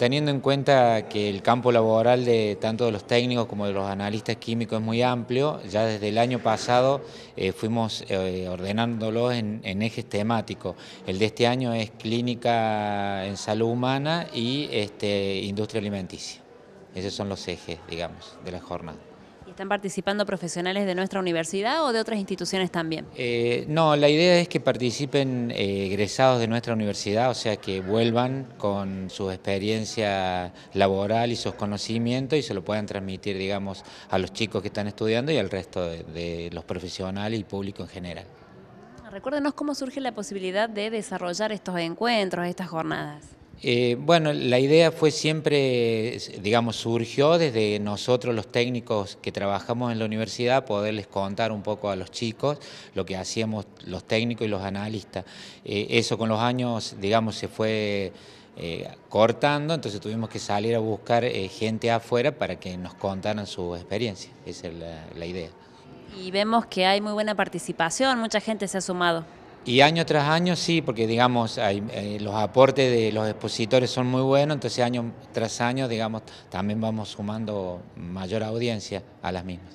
Teniendo en cuenta que el campo laboral de tanto de los técnicos como de los analistas químicos es muy amplio, ya desde el año pasado eh, fuimos eh, ordenándolos en, ejes temáticos. El de este año es clínica en salud humana y este, industria alimenticia. Esos son los ejes, digamos, de la jornada están participando profesionales de nuestra universidad o de otras instituciones también? Eh, no, la idea es que participen eh, egresados de nuestra universidad, o sea que vuelvan con su experiencia laboral y sus conocimientos y se lo puedan transmitir, digamos, a los chicos que están estudiando y al resto de, de los profesionales y público en general. Recuérdenos cómo surge la posibilidad de desarrollar estos encuentros, estas jornadas. Eh, bueno, la idea fue siempre, digamos, surgió desde nosotros los técnicos que trabajamos en la universidad, poderles contar un poco a los chicos lo que hacíamos los técnicos y los analistas. Eh, eso con los años, digamos, se fue... Eh, cortando, entonces tuvimos que salir a buscar gente afuera para que nos contaran su experiencia, esa es la idea. Y vemos que hay muy buena participación, mucha gente se ha sumado. Y año tras año sí, porque digamos, eh, los aportes de los expositores son muy buenos, entonces año tras año, digamos, también vamos sumando mayor audiencia a las mismas.